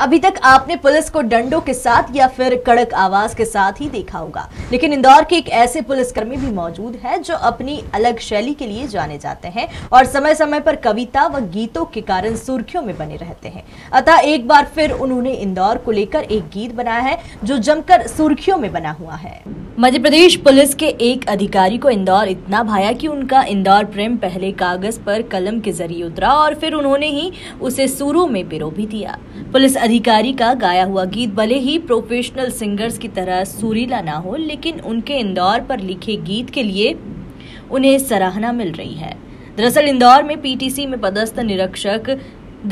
अभी तक आपने पुलिस को डंडों के साथ या फिर कड़क आवाज के साथ ही देखा होगा लेकिन इंदौर के एक ऐसे पुलिसकर्मी भी मौजूद है जो अपनी अलग शैली के लिए जाने जाते हैं और समय समय पर कविता व गीतों के कारण सुर्खियों में बने रहते हैं अतः एक बार फिर उन्होंने इंदौर को लेकर एक गीत बनाया है जो जमकर सुर्खियों में बना हुआ है मध्य प्रदेश पुलिस के एक अधिकारी को इंदौर इतना भाया कि उनका इंदौर प्रेम पहले कागज पर कलम के जरिए उतरा और फिर उन्होंने ही उसे सुरों में पिरो भी दिया पुलिस अधिकारी का गाया हुआ गीत भले ही प्रोफेशनल सिंगर्स की तरह सुरीला ना हो लेकिन उनके इंदौर पर लिखे गीत के लिए उन्हें सराहना मिल रही है दरअसल इंदौर में पीटीसी में पदस्थ निरीक्षक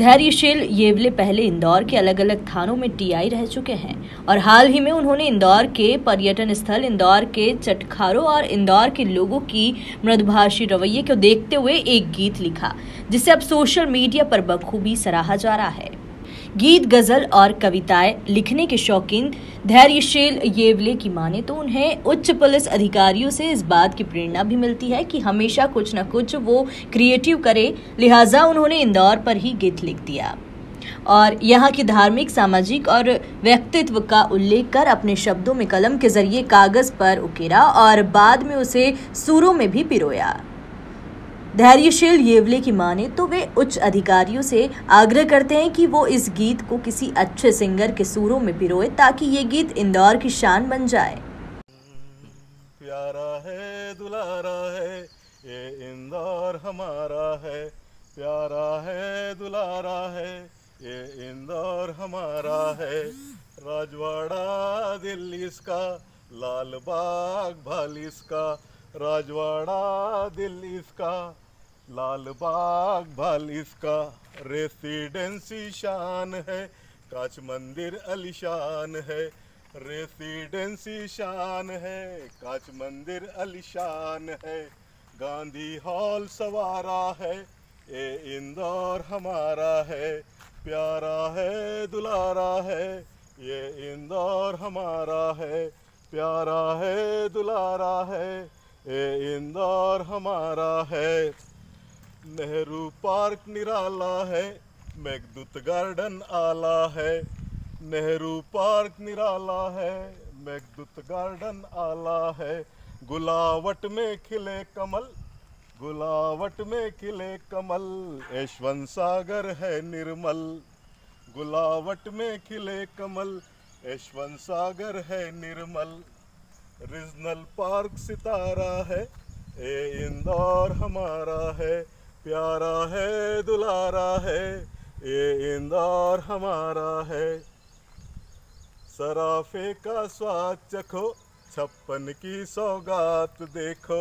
धैर्यशील येवले पहले इंदौर के अलग अलग थानों में टीआई रह चुके हैं और हाल ही में उन्होंने इंदौर के पर्यटन स्थल इंदौर के चटखारों और इंदौर के लोगों की मृदभाषी रवैये को देखते हुए एक गीत लिखा जिसे अब सोशल मीडिया पर बखूबी सराहा जा रहा है गीत गज़ल और कविताएं लिखने के शौकीन धैर्यशील येवले की माने तो उन्हें उच्च पुलिस अधिकारियों से इस बात की प्रेरणा भी मिलती है कि हमेशा कुछ न कुछ वो क्रिएटिव करे लिहाजा उन्होंने इंदौर पर ही गीत लिख दिया और यहाँ की धार्मिक सामाजिक और व्यक्तित्व का उल्लेख कर अपने शब्दों में कलम के जरिए कागज़ पर उकेरा और बाद में उसे सुरों में भी पिरोया धैर्यशील येवले की माने तो वे उच्च अधिकारियों से आग्रह करते हैं कि वो इस गीत को किसी अच्छे सिंगर के सुरों में पिरोए ताकि ये गीत इंदौर की शान बन जाए प्यारा है दुलारा है ये इंदौर हमारा है प्यारा है दुलारा है ये इंदौर हमारा है राजवाड़ा दिल्ली इसका लाल बाग भालिस इसका राजवाड़ा दिल इसका लाल बाग भाल इसका रेसिडेंसी शान है काच मंदिर अलीशान है रेसिडेंसी शान है काच मंदिर अलीशान है गांधी हॉल सवारा है ये इंदौर हमारा है प्यारा है दुलारा है ये इंदौर हमारा है प्यारा है दुलारा है ए इंदौर हमारा है नेहरू पार्क निराला है मैगदूत गार्डन आला है नेहरू पार्क निराला है मैगदूत गार्डन आला है गुलावट में खिले कमल गुलावट में खिले कमल यशवंत सागर है निर्मल गुलावट में खिले कमल यशवंत सागर है निर्मल रीजनल पार्क सितारा है ए इंदौर हमारा है प्यारा है दुलारा है ए इंदौर हमारा है सराफे का स्वाद चखो छप्पन की सौगात देखो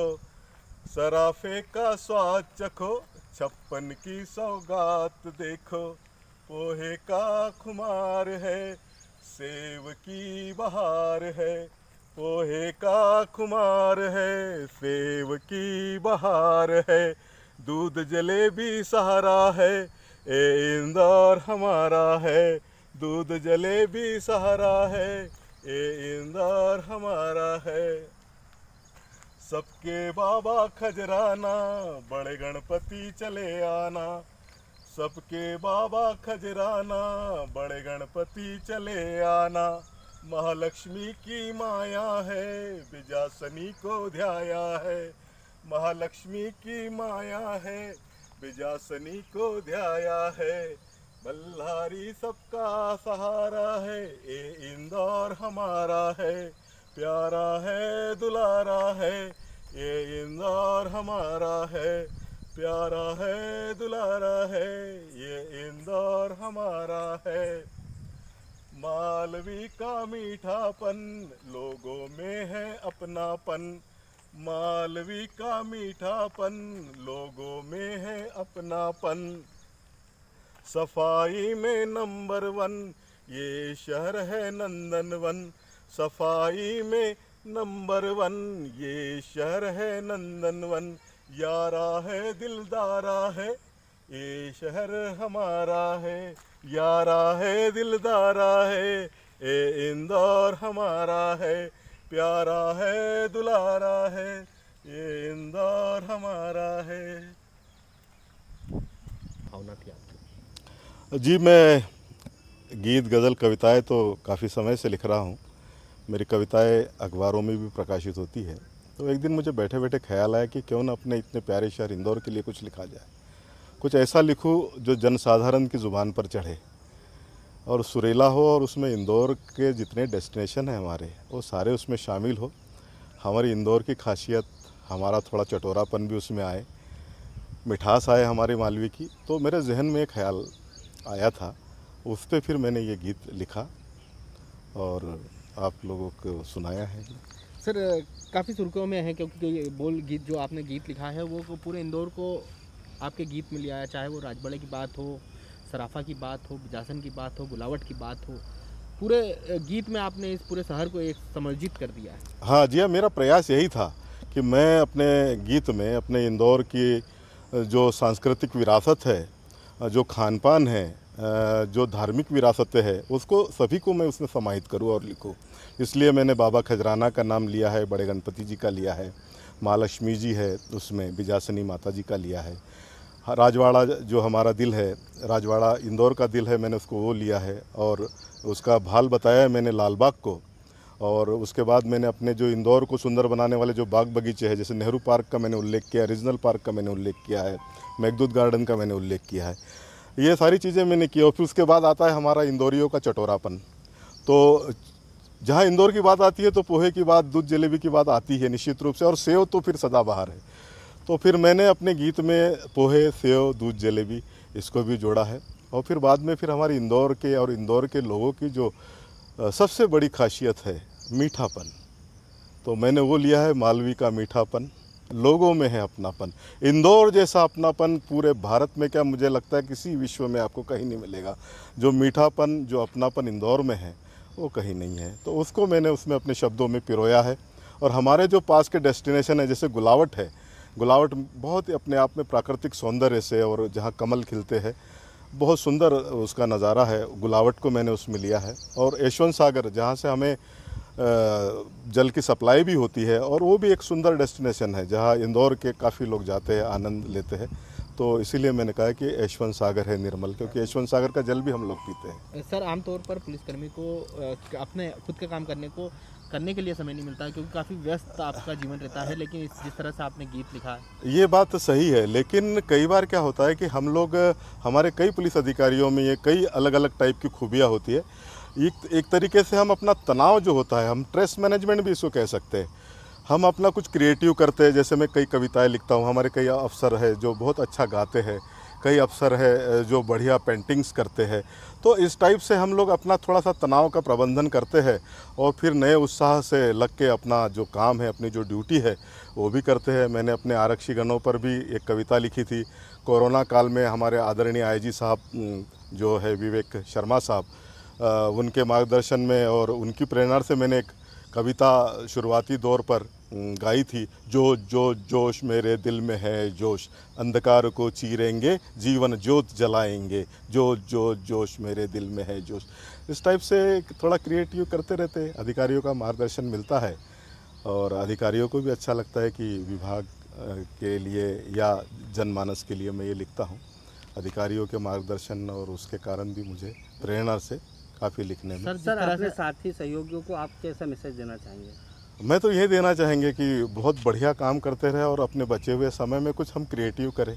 सराफे का स्वाद चखो छप्पन की सौगात देखो पोहे का खुमार है सेव की बहार है ओहे का खुमार है सेव की बहार है दूध जलेबी सहारा है ए इंदौर हमारा है दूध जलेबी सहारा है ए इंदौर हमारा है सबके बाबा खजराना बड़े गणपति चले आना सबके बाबा खजराना बड़े गणपति चले आना महालक्ष्मी की माया है बिजासनी को ध्याया है महालक्ष्मी की माया है बिजासनी को ध्याया है बल्हारी सबका सहारा है ए इंदौर हमारा है प्यारा है दुलारा है ये इंदौर हमारा है प्यारा है दुलारा है ये इंदौर हमारा है मालवी का मीठापन लोगों में है अपनापन मालवी का मीठापन लोगों में है अपनापन सफाई में नंबर वन ये शहर है नंदनवन सफाई में नंबर वन ये शहर है नंदनवन यारा है दिलदारा है ये शहर हमारा है यारा है दिलदारा है ए इंदौर हमारा है प्यारा है दुलारा है ये इंदौर हमारा है भावना थी जी मैं गीत गज़ल कविताएं तो काफ़ी समय से लिख रहा हूँ मेरी कविताएं अखबारों में भी प्रकाशित होती है तो एक दिन मुझे बैठे बैठे ख्याल आया कि क्यों ना अपने इतने प्यारे शहर इंदौर के लिए कुछ लिखा जाए कुछ ऐसा लिखूँ जो जनसाधारण की ज़ुबान पर चढ़े और सुरेला हो और उसमें इंदौर के जितने डेस्टिनेशन हैं हमारे वो सारे उसमें शामिल हो हमारी इंदौर की खासियत हमारा थोड़ा चटोरापन भी उसमें आए मिठास आए हमारे मालवी की तो मेरे जहन में एक ख्याल आया था उस पर फिर मैंने ये गीत लिखा और आप लोगों को सुनाया है सर काफ़ी सुर्खियों में है क्योंकि जो ये बोल गीत जो आपने गीत लिखा है वो पूरे इंदौर को आपके गीत में लिया आया चाहे वो राजबड़े की बात हो सराफा की बात हो बिजासन की बात हो गुलावट की बात हो पूरे गीत में आपने इस पूरे शहर को एक समर्जित कर दिया है हाँ जी हाँ मेरा प्रयास यही था कि मैं अपने गीत में अपने इंदौर की जो सांस्कृतिक विरासत है जो खान पान है जो धार्मिक विरासत है उसको सभी को मैं उसमें समाहित करूँ और लिखूँ इसलिए मैंने बाबा खजराना का नाम लिया है बड़े गणपति जी का लिया है माँ लक्ष्मी जी है उसमें बिजासनी माता जी का लिया है राजवाड़ा जो हमारा दिल है राजवाड़ा इंदौर का दिल है मैंने उसको वो लिया है और उसका भाल बताया है मैंने लाल बाग को और उसके बाद मैंने अपने जो इंदौर को सुंदर बनाने वाले जो बाग बगीचे हैं जैसे नेहरू पार्क का मैंने उल्लेख किया रीजनल पार्क का मैंने उल्लेख किया है मेघदूत गार्डन का मैंने उल्लेख किया है ये सारी चीज़ें मैंने की और फिर उसके बाद आता है हमारा इंदौरियों का चटोरापन तो जहाँ इंदौर की बात आती है तो पोहे की बात दूध जलेबी की बात आती है निश्चित रूप से और सेव तो फिर सदाबहार है तो फिर मैंने अपने गीत में पोहे सेव दूध जलेबी इसको भी जोड़ा है और फिर बाद में फिर हमारे इंदौर के और इंदौर के लोगों की जो सबसे बड़ी खासियत है मीठापन तो मैंने वो लिया है मालवी का मीठापन लोगों में है अपनापन इंदौर जैसा अपनापन पूरे भारत में क्या मुझे लगता है किसी विश्व में आपको कहीं नहीं मिलेगा जो मीठापन जो अपनापन इंदौर में है वो कहीं नहीं है तो उसको मैंने उसमें अपने शब्दों में पिरोया है और हमारे जो पास के डेस्टिनेशन है जैसे गुलावट है गुलावट बहुत ही अपने आप में प्राकृतिक सौंदर्य से और जहाँ कमल खिलते हैं बहुत सुंदर उसका नज़ारा है गुलावट को मैंने उसमें लिया है और यशवंत सागर जहाँ से हमें जल की सप्लाई भी होती है और वो भी एक सुंदर डेस्टिनेशन है जहाँ इंदौर के काफ़ी लोग जाते हैं आनंद लेते हैं तो इसीलिए मैंने कहा कि यशवंत सागर है निर्मल क्योंकि यशवंत सागर का जल भी हम लोग पीते हैं सर आमतौर पर पुलिसकर्मी को अपने खुद का काम करने को करने के लिए समय नहीं मिलता क्योंकि काफ़ी व्यस्त आपका जीवन रहता है लेकिन इस जिस तरह से आपने गीत लिखा है ये बात तो सही है लेकिन कई बार क्या होता है कि हम लोग हमारे कई पुलिस अधिकारियों में ये कई अलग अलग टाइप की खूबियाँ होती है एक एक तरीके से हम अपना तनाव जो होता है हम स्ट्रेस मैनेजमेंट भी इसको कह सकते हैं हम अपना कुछ क्रिएटिव करते हैं जैसे मैं कई कविताएं लिखता हूँ हमारे कई अफसर है जो बहुत अच्छा गाते हैं कई अफसर है जो बढ़िया पेंटिंग्स करते हैं तो इस टाइप से हम लोग अपना थोड़ा सा तनाव का प्रबंधन करते हैं और फिर नए उत्साह से लग के अपना जो काम है अपनी जो ड्यूटी है वो भी करते हैं मैंने अपने आरक्षी गणों पर भी एक कविता लिखी थी कोरोना काल में हमारे आदरणीय आईजी साहब जो है विवेक शर्मा साहब उनके मार्गदर्शन में और उनकी प्रेरणा से मैंने एक कविता शुरुआती दौर पर गाई थी जो जो जोश मेरे दिल में है जोश अंधकार को चीरेंगे जीवन जोत जलाएंगे जो जो जोश मेरे दिल में है जोश इस टाइप से थोड़ा क्रिएटिव करते रहते अधिकारियों का मार्गदर्शन मिलता है और अधिकारियों को भी अच्छा लगता है कि विभाग के लिए या जनमानस के लिए मैं ये लिखता हूँ अधिकारियों के मार्गदर्शन और उसके कारण भी मुझे प्रेरणा से काफ़ी लिखने में सर सर अपने साथी सहयोगियों को आप कैसा मैसेज देना चाहेंगे मैं तो यही देना चाहेंगे कि बहुत बढ़िया काम करते रहे और अपने बचे हुए समय में कुछ हम क्रिएटिव करें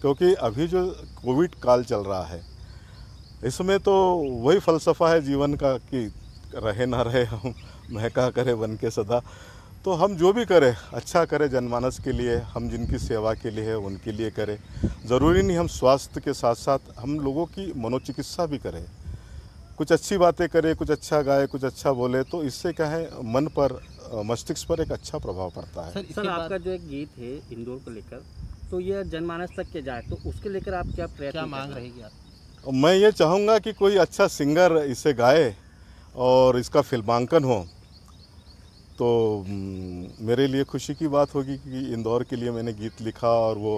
क्योंकि अभी जो कोविड काल चल रहा है इसमें तो वही फ़लसफ़ा है जीवन का कि रहे ना रहे हम महका करे बन के सदा तो हम जो भी करें अच्छा करें जनमानस के लिए हम जिनकी सेवा के लिए है उनके लिए करें ज़रूरी नहीं हम स्वास्थ्य के साथ साथ हम लोगों की मनोचिकित्सा भी करें कुछ अच्छी बातें करें कुछ अच्छा गाए कुछ अच्छा बोले तो इससे क्या है मन पर मस्तिष्क पर एक अच्छा प्रभाव पड़ता है सर, सर आपका जो एक गीत है इंदौर को लेकर तो यह जनमानस तक के जाए तो उसके लेकर आप क्या क्या मांग रहेगी आप मैं ये चाहूँगा कि कोई अच्छा सिंगर इसे गाए और इसका फिल्मांकन हो तो मेरे लिए खुशी की बात होगी कि इंदौर के लिए मैंने गीत लिखा और वो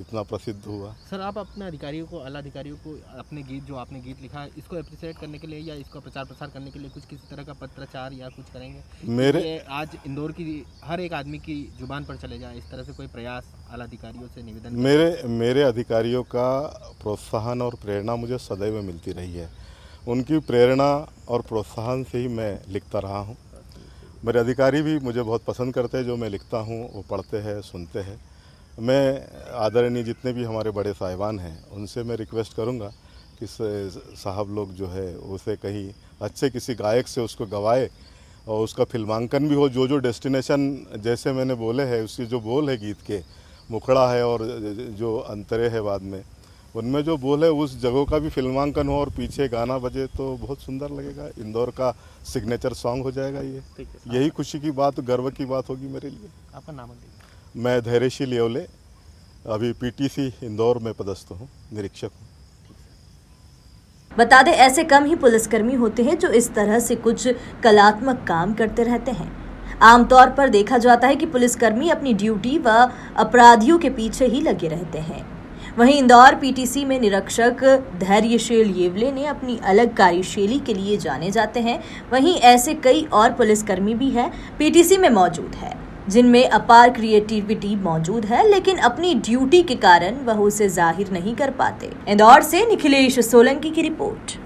इतना प्रसिद्ध हुआ सर आप अपने अधिकारियों को अला अधिकारियों को अपने गीत जो आपने गीत लिखा है इसको अप्रिशिएट करने के लिए या इसको प्रचार प्रसार करने के लिए कुछ किसी तरह का पत्राचार या कुछ करेंगे मेरे आज इंदौर की हर एक आदमी की जुबान पर चले जाए इस तरह से कोई प्रयास अला अधिकारियों से निवेदन मेरे मेरे अधिकारियों का प्रोत्साहन और प्रेरणा मुझे सदैव मिलती रही है उनकी प्रेरणा और प्रोत्साहन से ही मैं लिखता रहा हूँ मेरे अधिकारी भी मुझे बहुत पसंद करते हैं जो मैं लिखता हूँ वो पढ़ते हैं सुनते हैं मैं आदरणीय जितने भी हमारे बड़े साहिबान हैं उनसे मैं रिक्वेस्ट करूँगा कि साहब लोग जो है उसे कहीं अच्छे किसी गायक से उसको गवाए और उसका फिल्मांकन भी हो जो जो डेस्टिनेशन जैसे मैंने बोले है उसके जो बोल है गीत के मुखड़ा है और जो अंतरे है बाद में उनमें जो बोल है उस जगहों का भी फिल्मांकन हो और पीछे गाना बजे तो बहुत सुंदर लगेगा इंदौर का सिग्नेचर सॉन्ग हो जाएगा ये यही खुशी की बात गर्व की बात होगी मेरे लिए आपका नाम मैं धैर्यशील येवले अभी पीटीसी इंदौर में पदस्थ हूँ निरीक्षक हूँ बता दें ऐसे कम ही पुलिसकर्मी होते हैं जो इस तरह से कुछ कलात्मक काम करते रहते हैं आमतौर पर देखा जाता है कि पुलिसकर्मी अपनी ड्यूटी व अपराधियों के पीछे ही लगे रहते हैं वहीं इंदौर पीटीसी में निरीक्षक धैर्यशील येवले ने अपनी अलग कार्यशैली के लिए जाने जाते हैं वहीं ऐसे कई और पुलिसकर्मी भी हैं पीटीसी में मौजूद है जिनमें अपार क्रिएटिविटी मौजूद है लेकिन अपनी ड्यूटी के कारण वह उसे जाहिर नहीं कर पाते इंदौर से निखिलेश सोलंकी की रिपोर्ट